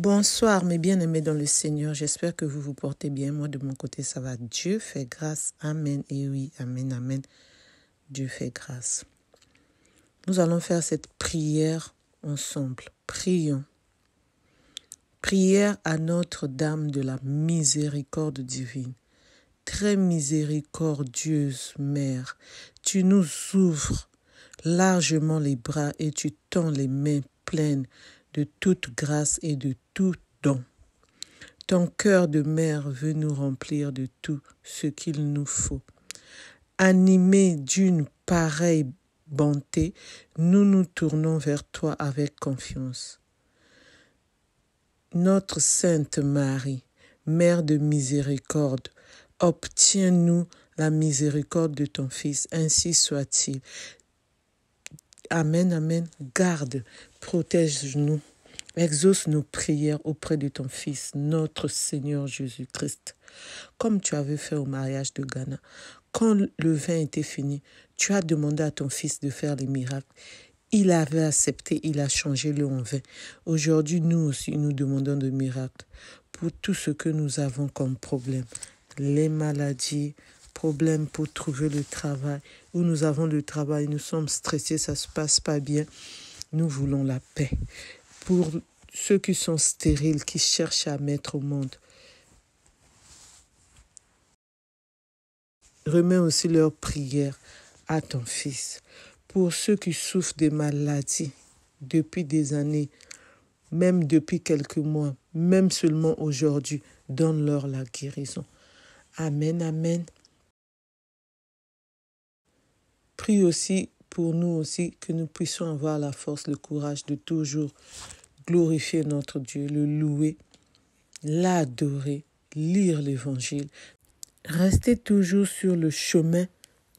Bonsoir mes bien-aimés dans le Seigneur, j'espère que vous vous portez bien. Moi de mon côté, ça va. Dieu fait grâce. Amen. Et oui, amen, amen. Dieu fait grâce. Nous allons faire cette prière ensemble. Prions. Prière à Notre-Dame de la miséricorde divine. Très miséricordieuse Mère, tu nous ouvres largement les bras et tu tends les mains pleines de toute grâce et de tout don. Ton cœur de mère veut nous remplir de tout ce qu'il nous faut. Animés d'une pareille bonté, nous nous tournons vers toi avec confiance. Notre Sainte Marie, Mère de miséricorde, obtiens-nous la miséricorde de ton Fils, ainsi soit-il. Amen, Amen. Garde, protège-nous. Exauce nos prières auprès de ton Fils, notre Seigneur Jésus-Christ, comme tu avais fait au mariage de Ghana. Quand le vin était fini, tu as demandé à ton Fils de faire les miracles. Il avait accepté, il a changé le en vin. Aujourd'hui, nous aussi, nous demandons des miracles pour tout ce que nous avons comme problème. Les maladies, pour trouver le travail, où nous avons le travail, nous sommes stressés, ça ne se passe pas bien, nous voulons la paix. Pour ceux qui sont stériles, qui cherchent à mettre au monde, remets aussi leur prière à ton Fils. Pour ceux qui souffrent des maladies depuis des années, même depuis quelques mois, même seulement aujourd'hui, donne-leur la guérison. Amen, amen. Prie aussi pour nous aussi que nous puissions avoir la force, le courage de toujours glorifier notre Dieu, le louer, l'adorer, lire l'Évangile, rester toujours sur le chemin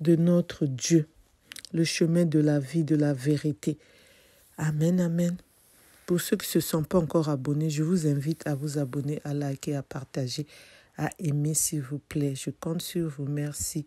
de notre Dieu, le chemin de la vie, de la vérité. Amen, amen. Pour ceux qui ne se sont pas encore abonnés, je vous invite à vous abonner, à liker, à partager, à aimer, s'il vous plaît. Je compte sur vous. Merci.